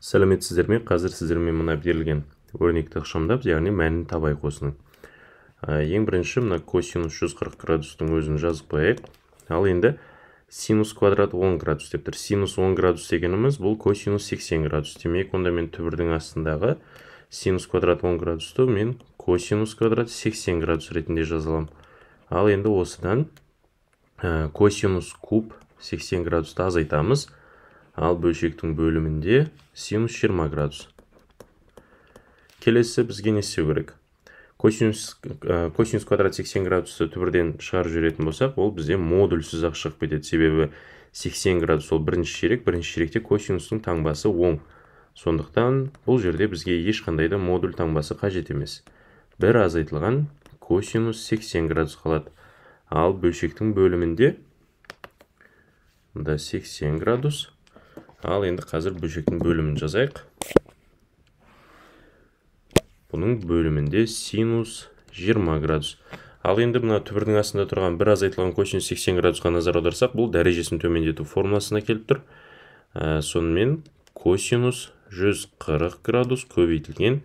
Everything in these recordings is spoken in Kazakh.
сәлеметсіздер ме қазір сіздермен мына берілген өрнекті ықшамдап яғни мәнін табай осының ә, ең бірінші мына косинус 140 градустың өзін жазып қояйық ал енді синус квадрат 10 градус деп тұр синус 10 градус дегеніміз бұл косинус 80 градус демек онда мен түбірдің астындағы синус квадрат 10 градусты мен косинус квадрат 80 градус ретінде жаза аламын ал енді осыдан ә, косинус куб 80 градусты азайтамыз ал бөлшектің бөлімінде синус 20 градус келесі бізге не істеу керек косинус э, квадрат 80 градусы түбірден шығарып жүретін болсақ ол бізде модульсіз ақ шығып кетеді себебі 80 градус ол бірінші шерек. бірінші шеректе косинустың таңбасы оң сондықтан бұл жерде бізге ешқандай да модуль таңбасы қажет емес бір азайтылған косинус 80 градус қалады ал бөлшектің бөлімінде 80 градус ал енді қазір бөлшектің бөлімін жазайық бұның бөлімінде синус 20 градус ал енді мына түбірдің астында тұрған бір азайтылған косинус 80 градусқа назар аударсақ бұл дәрежесін төмендету формуласына келіп тұр ә, сонымен косинус 140 градус көбейтілген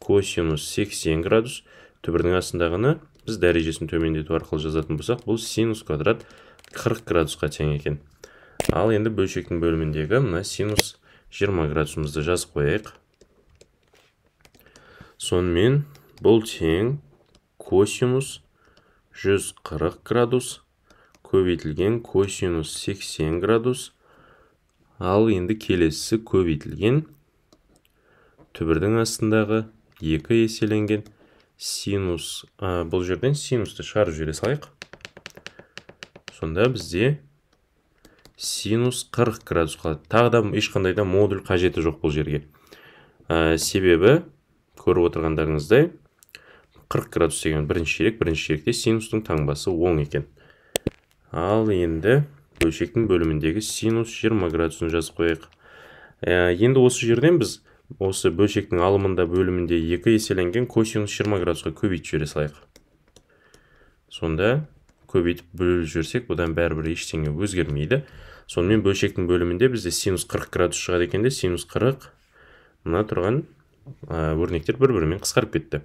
косинус 80 градус түбірдің астындағыны біз дәрежесін төмендету арқылы жазатын болсақ бұл синус квадрат 40 градусқа тең екен ал енді бөлшектің бөліміндегі мына синус 20 градусымызды жазып қояйық сонымен бұл тең косинус 140 градус көбейтілген косинус 80 градус ал енді келесі көбейтілген түбірдің астындағы екі еселенген синус бұл жерден синусты шығарып жібере салайық сонда бізде синус 40 градусқа тағы да ешқандай да модуль қажеті жоқ бұл жерге ә, себебі көріп отырғандарыңыздай 40 градус деген бірінші ширек бірінші ширекте синустың таңбасы оң екен ал енді бөлшектің бөліміндегі синус 20 градусын жазып қояйық ә, енді осы жерден біз осы бөлшектің алымында бөлімінде екі еселенген косинус 20 градусқа көбейтіп жібере салайық сонда көбейтіп бөліп жіберсек бұдан бәрібір ештеңе өзгермейді сонымен бөлшектің бөлімінде бізде синус 40 градус шығады екен де синус 40 мына тұрған өрнектер бір бірімен қысқарып кетті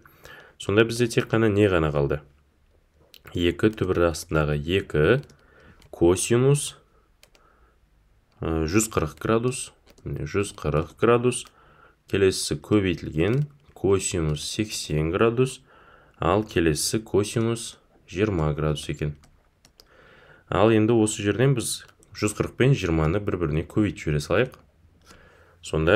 сонда бізде тек қана не ғана қалды екі түбір астындағы екі косинус 140 градус 140 градус келесісі көбейтілген косинус 80 градус ал келесісі косинус 20 градус екен ал енді осы жерден біз 140 пен 20-ны бір-біріне көбейтіп жібере салайық сонда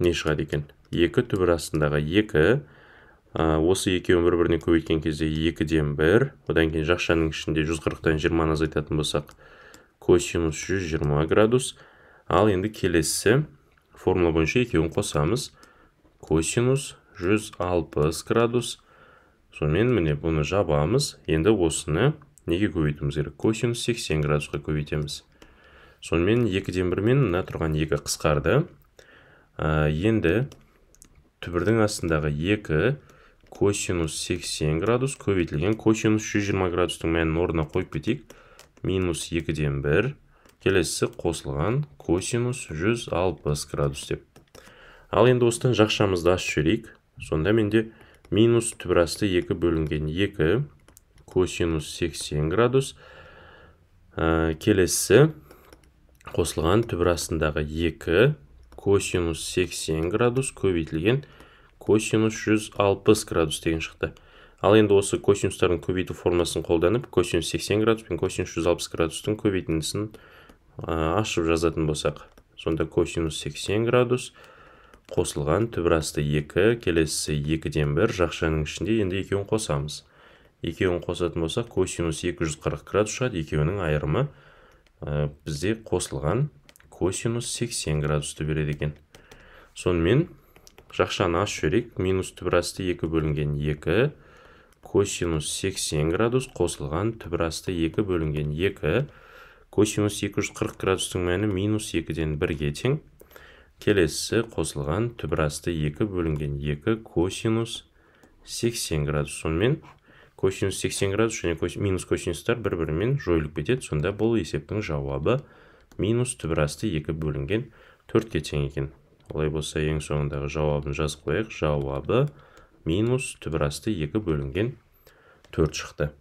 не шығады екен 2 түбір астындағы 2. осы осы екеуін бір біріне көбейткен кезде 2-ден 1. одан кейін жақшаның ішінде 140-тан 20-ны азайтатын болсақ косинус 120 градус ал енді келесі формула бойынша екеуін қосамыз косинус 160 градус сонымен міне бұны жабамыз енді осыны неге көбейтуіміз керек косинус 80 градусқа көбейтеміз сонымен екіден мен мына тұрған екі қысқарды енді түбірдің астындағы екі косинус 80 градус көбейтілген косинус 120 градустың мәнін орнына қойып кетейік минус екіден бір келесі қосылған косинус 160 градус деп ал енді осыдан жақшамызды ашып жіберейік сонда менде минус түбірасты 2 бөлінген 2 косинус 80 градус ә, келесі қосылған түбірастындағы 2 косинус 80 градус көбейтілген косинус 160 градус деген шықты ал енді осы косинустардың көбейту формасын қолданып косинус 80 градус пен косинус 160 градустың көбейтіндісін ашып жазатын болсақ сонда косинус 80 градус қосылған түбірасты 2 келесісі 2-ден 1 жақшаның ішінде енді екеуін қосамыз екеуін қосатын болса, косинус 240 градус шығады екеуінің айырымы ә, бізде қосылған косинус 80 градусты береді екен сонымен жақшаны аш жіберейік минус түбірасты 2 бөлінген 2 косинус 80 градус қосылған түбірасты 2 бөлінген 2 косинус 240 градустың мәні минус 2-ден 1-ге тең келесі қосылған түбірасты екі бөлінген екі косинус 80 градус сонымен косинус 80 градус және минус косинустар бір бірімен жойылып кетеді сонда бұл есептің жауабы минус түбірасты екі бөлінген төртке тең екен олай болса ең соңындағы жауабын жазып қояйық жауабы минус түбірасты екі бөлінген төрт шықты